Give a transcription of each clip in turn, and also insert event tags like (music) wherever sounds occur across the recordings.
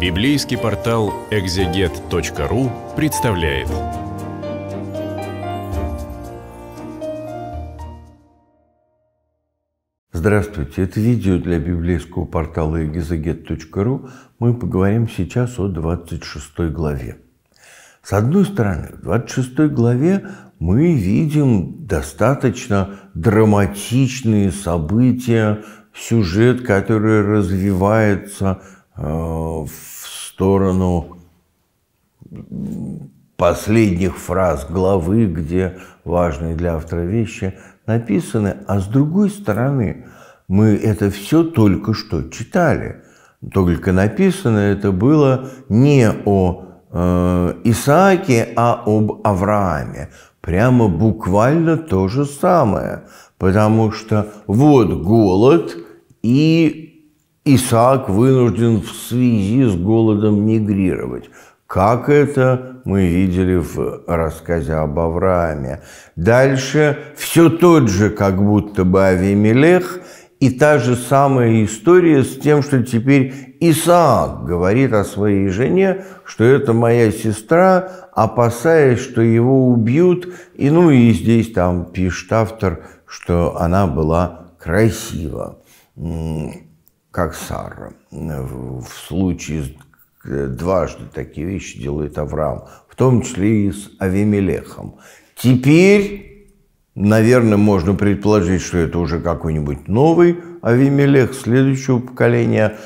Библейский портал экзегет.ру представляет. Здравствуйте! Это видео для библейского портала экзегет.ру. Мы поговорим сейчас о 26 главе. С одной стороны, в 26 главе мы видим достаточно драматичные события, сюжет, который развивается Э, в сторону последних фраз главы, где важные для автора вещи написаны, а с другой стороны мы это все только что читали. Только написано это было не о э, Исааке, а об Аврааме. Прямо буквально то же самое, потому что вот голод и Исаак вынужден в связи с голодом мигрировать. Как это мы видели в рассказе об Аврааме. Дальше все тот же, как будто бы Авимелех, и та же самая история с тем, что теперь Исаак говорит о своей жене, что это моя сестра, опасаясь, что его убьют. И ну и здесь там пишет автор, что она была красива как Сара. В случае э, дважды такие вещи делает Авраам, в том числе и с Авимелехом. Теперь, наверное, можно предположить, что это уже какой-нибудь новый Авимелех следующего поколения,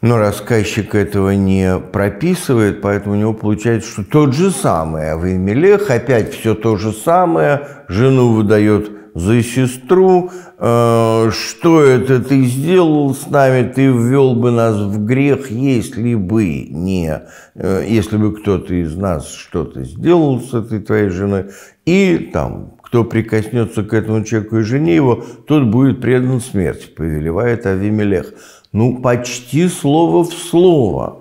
но рассказчик этого не прописывает, поэтому у него получается, что тот же самый Авимелех, опять все то же самое, жену выдает за сестру, э, что это ты сделал с нами, ты ввел бы нас в грех, если бы не, э, если бы кто-то из нас что-то сделал с этой твоей женой, и там, кто прикоснется к этому человеку и жене его, тот будет предан смерти, повелевает Авимелех. Ну, почти слово в слово.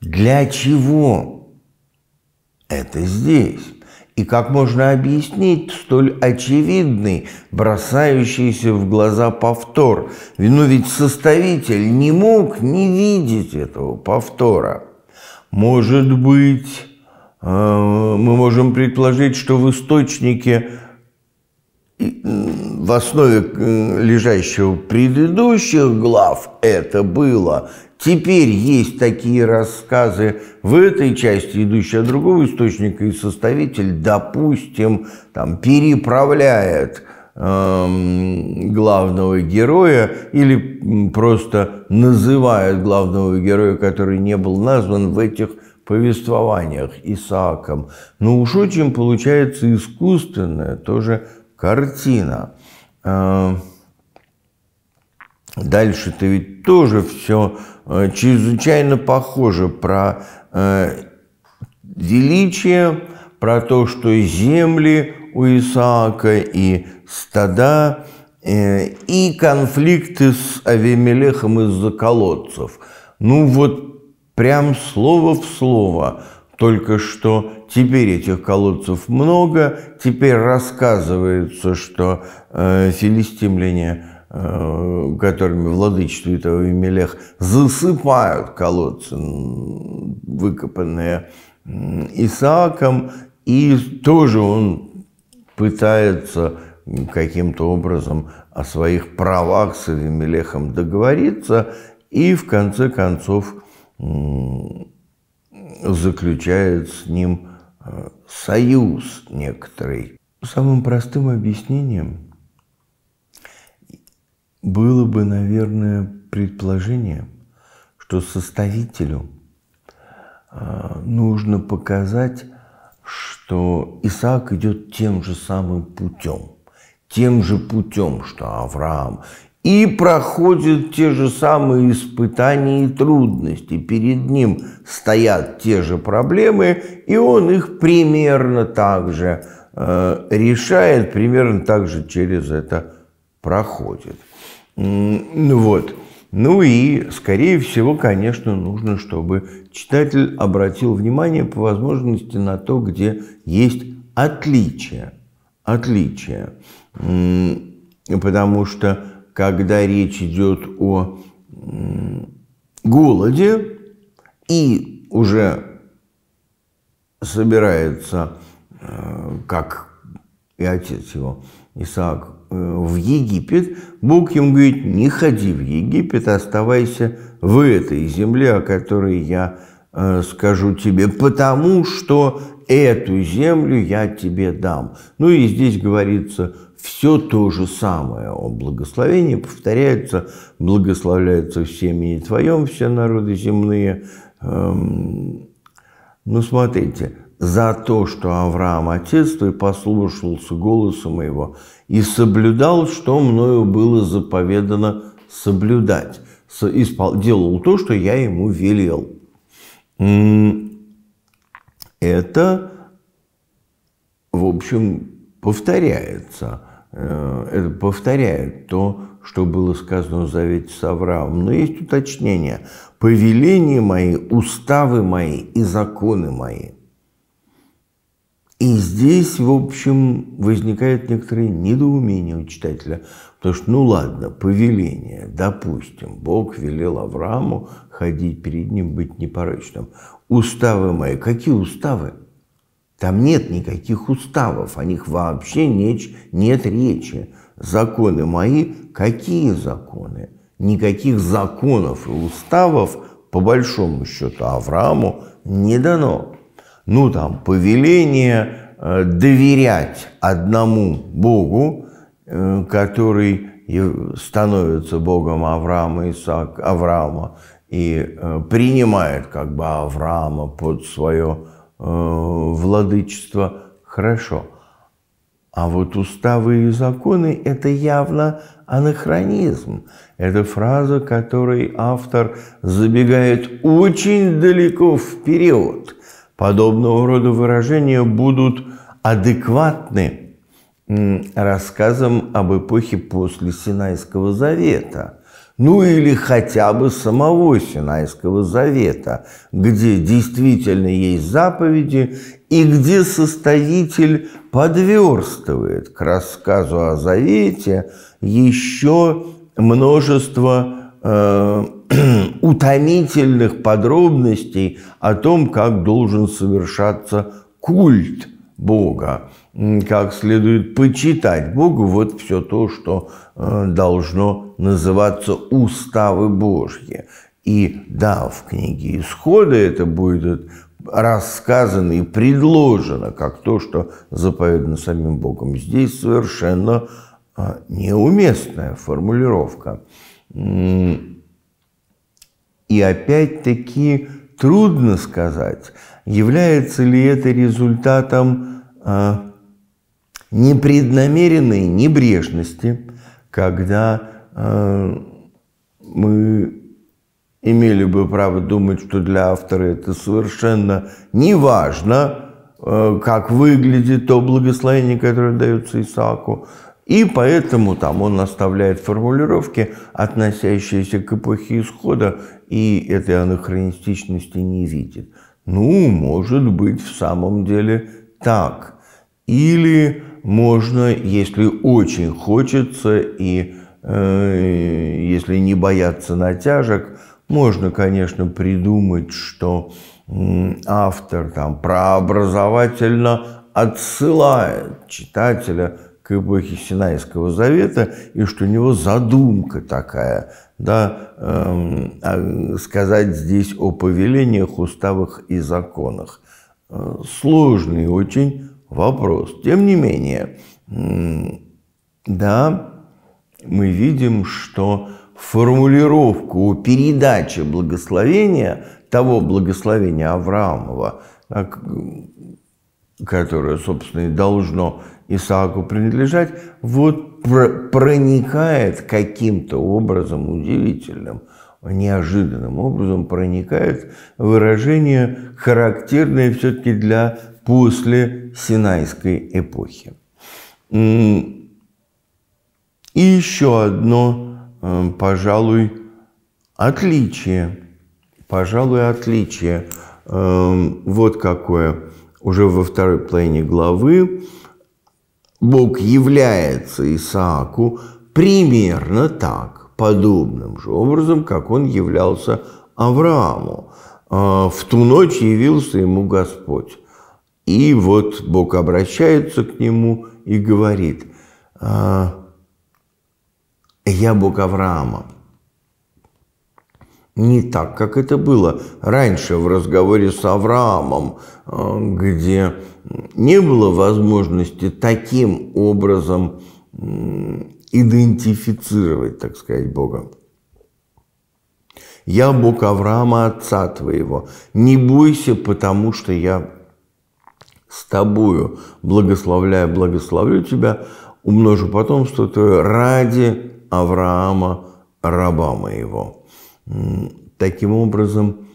Для чего это здесь? И как можно объяснить столь очевидный, бросающийся в глаза повтор? Но ну ведь составитель не мог не видеть этого повтора. Может быть, э, мы можем предположить, что в источнике в основе э, лежащего предыдущих глав это было Теперь есть такие рассказы в этой части, идущие от а другого источника, и составитель, допустим, там, переправляет эм, главного героя или просто называет главного героя, который не был назван в этих повествованиях Исааком. Но уж очень получается искусственная тоже картина. Эм, дальше ты ведь тоже все э, чрезвычайно похоже про э, величие, про то, что земли у Исаака, и стада, э, и конфликты с Авимелехом из-за колодцев. Ну вот прям слово в слово, только что теперь этих колодцев много, теперь рассказывается, что филистимляне Э, которыми владычествует Авимелех, засыпают колодцы, выкопанные Исааком, и тоже он пытается каким-то образом о своих правах с Авимелехом договориться, и в конце концов заключает с ним э, союз некоторый. Самым простым объяснением было бы, наверное, предположение, что составителю а, нужно показать, что Исаак идет тем же самым путем, тем же путем, что Авраам, и проходит те же самые испытания и трудности. Перед ним стоят те же проблемы, и он их примерно так же э, решает, примерно так же через это проходит. Ну вот. Ну и, скорее всего, конечно, нужно, чтобы читатель обратил внимание по возможности на то, где есть отличия. Отличия. Потому что, когда речь идет о голоде и уже собирается, э, как и отец его, Исаак, Э, в Египет, Бог ему говорит, не ходи в Египет, оставайся в этой земле, о которой я э, скажу тебе, потому что эту землю я тебе дам. Ну и здесь говорится все то же самое о благословении, повторяется, благословляются всеми семье твоем все народы земные. Эм, ну смотрите, за то, что Авраам отец твой послушался голосу моего и соблюдал, что мною было заповедано соблюдать. Делал то, что я ему велел. Это, в общем, повторяется. Э, это повторяет то, что было сказано в Завете с Авраамом. Но есть уточнение. «Повеления мои, уставы мои и законы мои». И здесь, в общем, возникает некоторое недоумение у читателя, потому что, ну ладно, повеление, допустим, Бог велел Аврааму ходить перед ним, быть непорочным. Уставы мои, какие уставы? Там нет никаких уставов, о них вообще неч, нет речи. Законы мои, какие законы? Никаких законов и уставов, по большому счету, Аврааму не дано ну там, повеление э, доверять одному Богу, э, который становится Богом Авраама, Исаак, Авраама и э, принимает как бы Авраама под свое владычество, хорошо. А вот уставы и законы – это явно анахронизм. Это фраза, которой автор забегает очень далеко вперед – подобного рода выражения будут адекватны рассказам об эпохе после Синайского завета, ну или хотя бы самого Синайского завета, где действительно есть заповеди и где составитель подверстывает к рассказу о завете еще множество э, (clears throat) утомительных подробностей о том, как должен совершаться культ Бога, как следует почитать Богу, вот все то, что э, должно называться уставы Божьи. И да, в книге Исхода это будет рассказано и предложено как то, что заповедано самим Богом. Здесь совершенно э, неуместная формулировка. И опять-таки трудно сказать, является ли это результатом э, непреднамеренной небрежности, когда э, мы имели бы право думать, что для автора это совершенно не важно, э, как выглядит то благословение, которое дается Исааку, и поэтому там он оставляет формулировки, относящиеся к эпохе исхода, и этой анахронистичности не видит. Ну, может быть, в самом деле так. Или можно, если очень хочется и э, если не бояться натяжек, можно, конечно, придумать, что автор там прообразовательно отсылает читателя к эпохе Синайского завета, и что у него задумка такая, да, э, сказать здесь о повелениях, уставах и законах. Э, сложный очень вопрос. Тем не менее, да, мы видим, что формулировку передачи благословения, того благословения Авраамова, которое, собственно, и должно Исааку принадлежать, вот проникает каким-то образом удивительным, неожиданным образом проникает выражение, характерное все-таки для после Синайской эпохи. И еще одно, э, пожалуй, отличие, пожалуй, отличие, э, вот какое уже во второй половине главы, Бог является Исааку примерно так, подобным же образом, как он являлся Аврааму. А, в ту ночь явился ему Господь. И вот Бог обращается к нему и говорит, «А, «Я Бог Авраама, не так, как это было раньше в разговоре с Авраамом, э, где не было возможности таким образом идентифицировать, так сказать, Бога. «Я Бог Авраама, отца твоего. Не бойся, потому что я с тобою, благословляя, благословлю тебя, умножу потомство твое ради Авраама, раба моего». Таким образом,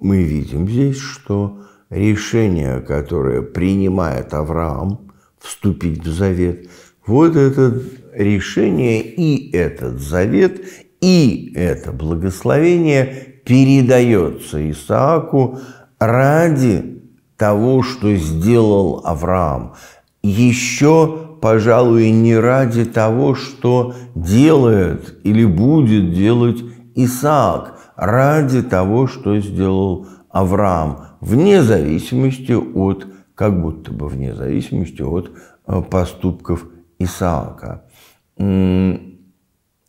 мы видим здесь, что решение, которое принимает Авраам вступить в завет, вот это решение и этот завет, и это благословение передается Исааку ради того, что сделал Авраам. Еще, пожалуй, не ради того, что делает или будет делать Исаак ради того, что сделал Авраам, вне зависимости от, как будто бы вне зависимости от э, поступков Исаака.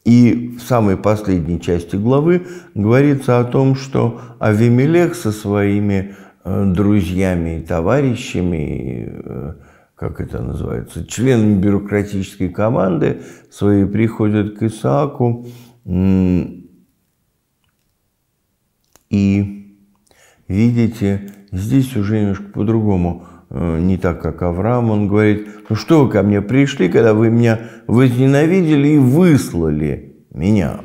И в самой последней части главы говорится о том, что Авимелех со своими э, друзьями и товарищами, э, как это называется, членами бюрократической команды свои приходят к Исааку, и, видите, здесь уже немножко по-другому, э, не так, как Авраам, он говорит, ну что вы ко мне пришли, когда вы меня возненавидели и выслали меня,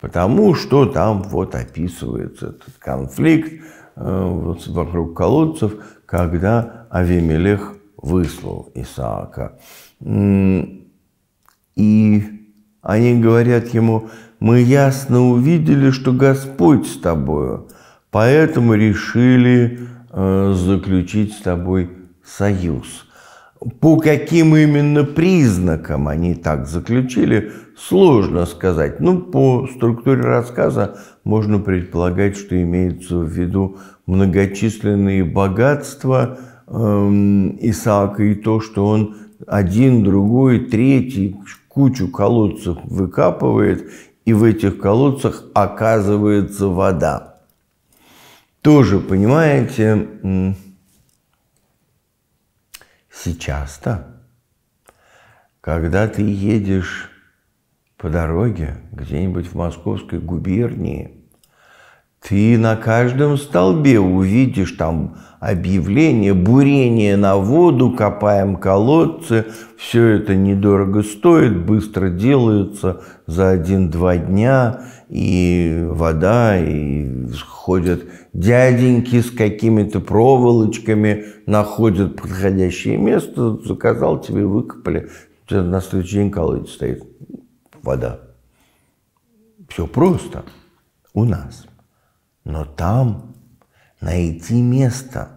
потому что там вот описывается этот конфликт э, вот вокруг колодцев, когда Авимелех выслал Исаака. И они говорят ему, мы ясно увидели, что Господь с тобою, поэтому решили э, заключить с тобой союз. По каким именно признакам они так заключили, сложно сказать. Ну, по структуре рассказа можно предполагать, что имеются в виду многочисленные богатства эм, Исаака и то, что он один, другой, третий, кучу колодцев выкапывает, и в этих колодцах оказывается вода. Тоже, понимаете, сейчас-то, когда ты едешь по дороге где-нибудь в московской губернии, ты на каждом столбе увидишь там объявление, бурение на воду, копаем колодцы. Все это недорого стоит, быстро делается за один-два дня. И вода, и ходят дяденьки с какими-то проволочками, находят подходящее место, заказал тебе, выкопали. На следующий день колодец стоит. Вода. Все просто у нас но там найти место.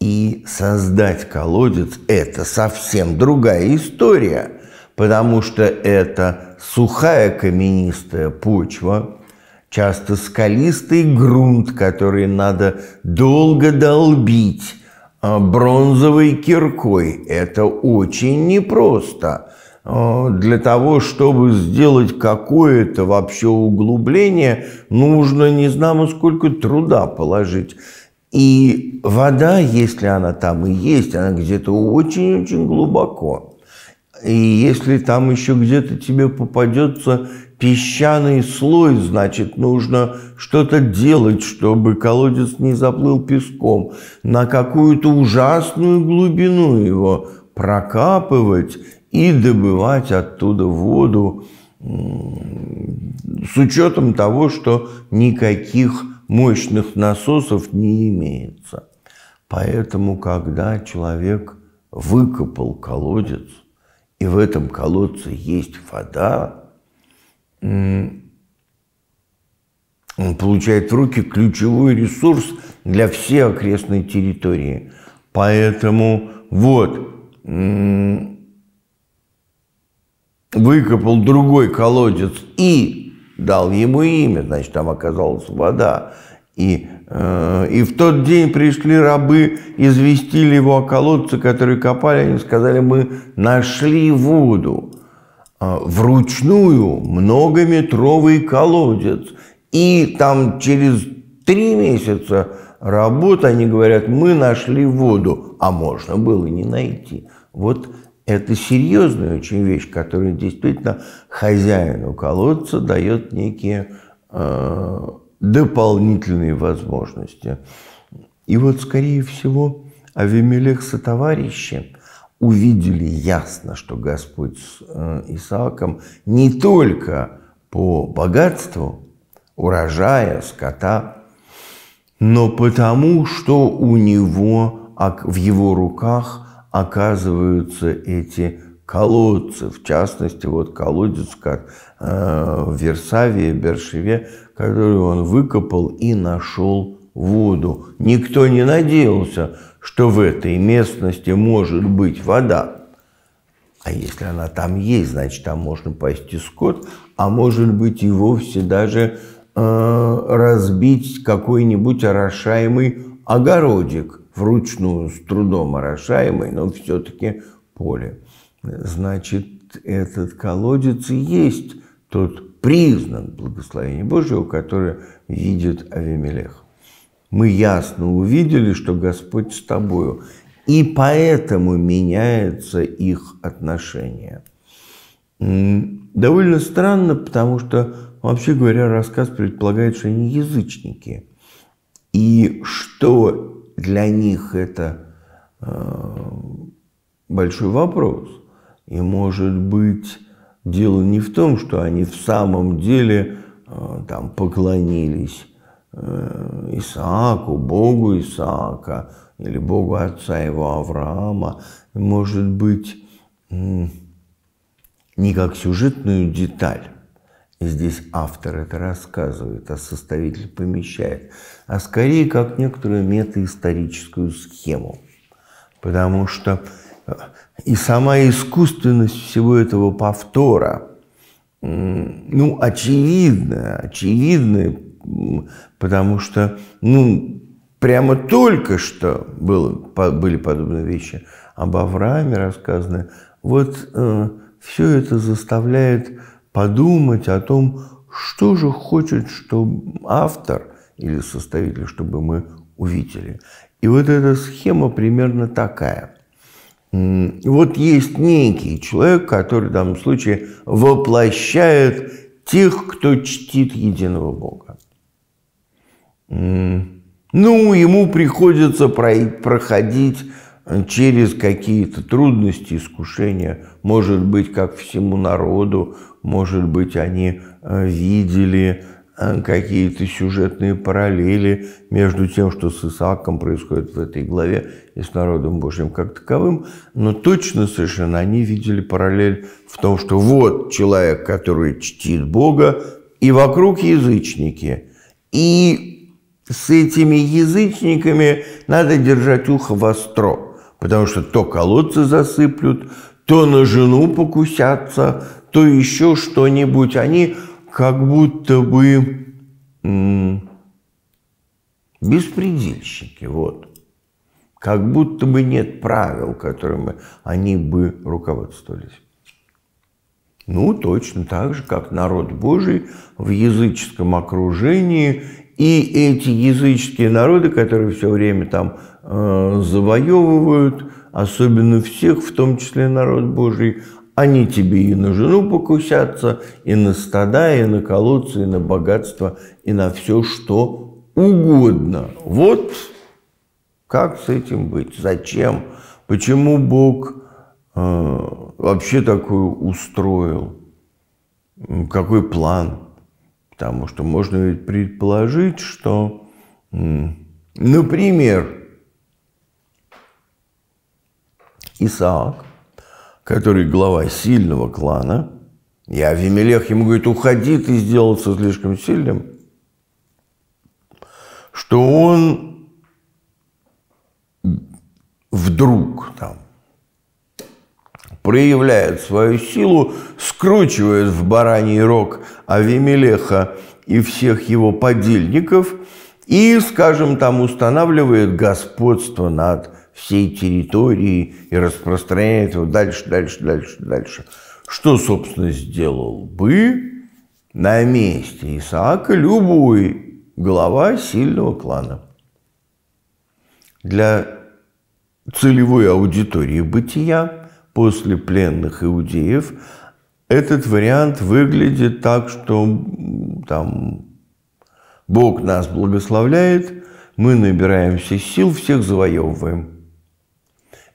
И создать колодец – это совсем другая история, потому что это сухая каменистая почва, часто скалистый грунт, который надо долго долбить а бронзовой киркой. Это очень непросто – Э, для того, чтобы сделать какое-то вообще углубление, нужно не знаю, сколько труда положить. И вода, если она там и есть, она где-то очень-очень глубоко. И если там еще где-то тебе попадется песчаный слой, значит, нужно что-то делать, чтобы колодец не заплыл песком, на какую-то ужасную глубину его прокапывать – и добывать оттуда воду с учетом того, что никаких мощных насосов не имеется. Поэтому, когда человек выкопал колодец, и в этом колодце есть вода, он получает в руки ключевой ресурс для всей окрестной территории. Поэтому вот выкопал другой колодец и дал ему имя, значит, там оказалась вода. И, э, и в тот день пришли рабы, известили его о колодце, который копали, они сказали, мы нашли воду, э, вручную многометровый колодец. И там через три месяца работы они говорят, мы нашли воду, а можно было не найти. Вот это серьезная очень вещь, которая действительно хозяину колодца дает некие э, дополнительные возможности. И вот, скорее всего, Авимелех сотоварищи увидели ясно, что Господь с э, Исааком не только по богатству урожая, скота, но потому, что у него в его руках оказываются эти колодцы, в частности, вот колодец, как э, в Версавии, Бершеве, который он выкопал и нашел воду. Никто не надеялся, что в этой местности может быть вода. А если она там есть, значит, там можно пасти скот, а может быть и вовсе даже э, разбить какой-нибудь орошаемый огородик – вручную с трудом орошаемой, но все-таки поле. Значит, этот колодец и есть тот признак благословения Божьего, который видит Авимелех. Мы ясно увидели, что Господь с тобою, и поэтому меняется их отношение. Довольно странно, потому что, вообще говоря, рассказ предполагает, что они язычники. И что для них это э, большой вопрос. И может быть дело не в том, что они в самом деле э, там поклонились э, Исааку, Богу Исаака или Богу отца его Авраама. Может быть, не как сюжетную деталь, здесь автор это рассказывает, а составитель помещает, а скорее как некоторую метаисторическую схему. Потому что э, и сама искусственность всего этого повтора, ну, очевидно, очевидно, потому что, ну, прямо только что было, были подобные вещи об Аврааме рассказаны. Вот э, все это заставляет подумать о том, что же хочет, чтобы автор или составитель, чтобы мы увидели. И вот эта схема примерно такая. Вот есть некий человек, который в данном случае воплощает тех, кто чтит единого Бога. Ну, ему приходится проходить через какие-то трудности, искушения, может быть, как всему народу, может быть, они э, видели э, какие-то сюжетные параллели между тем, что с Исааком происходит в этой главе и с народом Божьим как таковым, но точно совершенно они видели параллель в том, что вот человек, который чтит Бога, и вокруг язычники, и с этими язычниками надо держать ухо востро потому что то колодцы засыплют, то на жену покусятся, то еще что-нибудь. Они как будто бы беспредельщики, вот. Как будто бы нет правил, которыми они бы руководствовались. Ну, точно так же, как народ Божий в языческом окружении и эти языческие народы, которые все время там Э, завоевывают, особенно всех, в том числе народ Божий, они тебе и на жену покусятся, и на стада, и на колодцы, и на богатство, и на все, что угодно. Вот как с этим быть? Зачем? Почему Бог э, вообще такое устроил? Какой план? Потому что можно ведь предположить, что, например, Исаак, который глава сильного клана. И Авимелех ему говорит, уходи, ты сделался слишком сильным. Что он вдруг там проявляет свою силу, скручивает в бараний рог Авимелеха и всех его подельников – и, скажем там, устанавливает господство над всей территории и распространяет его дальше, дальше, дальше, дальше. Что, собственно, сделал бы на месте Исаака любой глава сильного клана? Для целевой аудитории бытия после пленных иудеев этот вариант выглядит так, что там Бог нас благословляет, мы набираемся сил, всех завоевываем –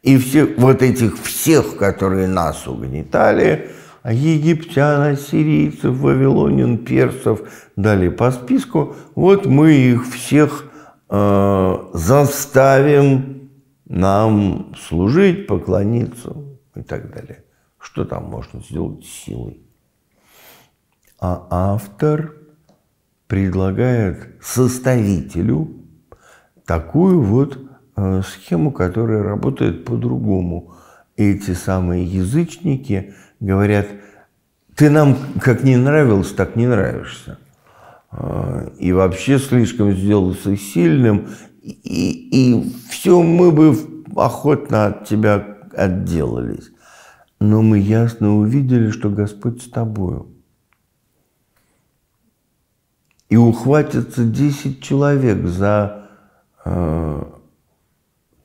и все, вот этих всех, которые нас угнетали, египтян, ассирийцев, вавилонин, персов, дали по списку, вот мы их всех э, заставим нам служить, поклониться и так далее. Что там можно сделать силой? А автор предлагает составителю такую вот Э, схему, которая работает по-другому. Эти самые язычники говорят, ты нам как не нравился, так не нравишься. Э, и вообще слишком сделался сильным, и, и все мы бы охотно от тебя отделались. Но мы ясно увидели, что Господь с тобою. И ухватятся 10 человек за э,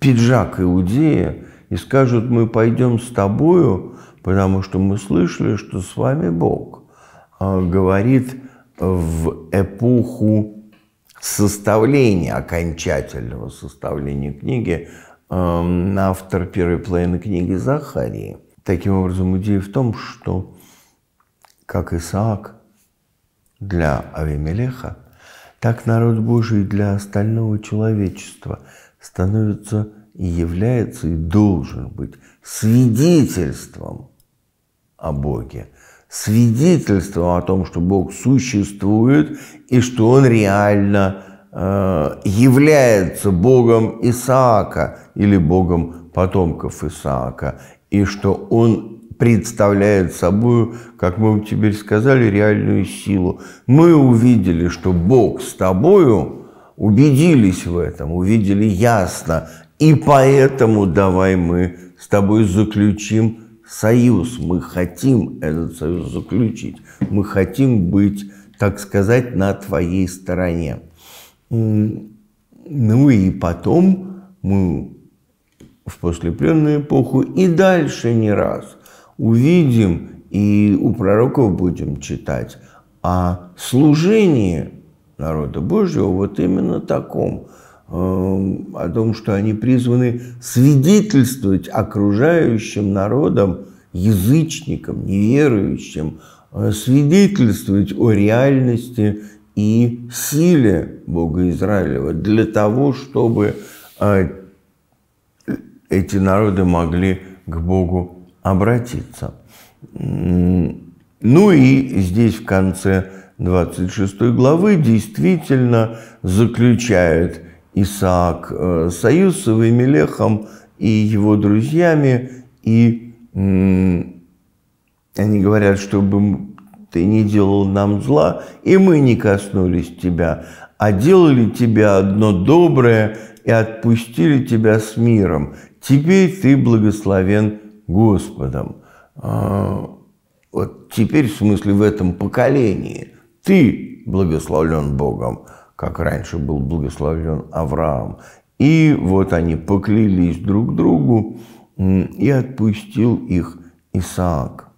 пиджак иудея и скажут, мы пойдем с тобою, потому что мы слышали, что с вами Бог а говорит в эпоху составления, окончательного составления книги, эм, автор первой половины книги Захарии. Таким образом, идея в том, что, как Исаак для Авимелеха, так народ Божий для остального человечества – становится и является, и должен быть свидетельством о Боге, свидетельством о том, что Бог существует и что Он реально э, является Богом Исаака или Богом потомков Исаака, и что Он представляет собой, как мы вам теперь сказали, реальную силу. Мы увидели, что Бог с тобою – убедились в этом, увидели ясно. И поэтому давай мы с тобой заключим союз. Мы хотим этот союз заключить. Мы хотим быть, так сказать, на твоей стороне. Ну и потом мы в послепленную эпоху и дальше не раз увидим и у пророков будем читать о служении народа Божьего вот именно таком, эм, о том, что они призваны свидетельствовать окружающим народам, язычникам, неверующим, э, свидетельствовать о реальности и силе Бога Израилева для того, чтобы э, эти народы могли к Богу обратиться. Ну и здесь в конце 26 главы действительно заключает Исаак э, союз с Авимелехом и его друзьями, и они говорят, чтобы ты не делал нам зла, и мы не коснулись тебя, а делали тебя одно доброе и отпустили тебя с миром. Теперь ты благословен Господом. А, вот теперь, в смысле, в этом поколении – ты благословлен Богом, как раньше был благословлен Авраам. И вот они поклялись друг другу, и отпустил их Исаак.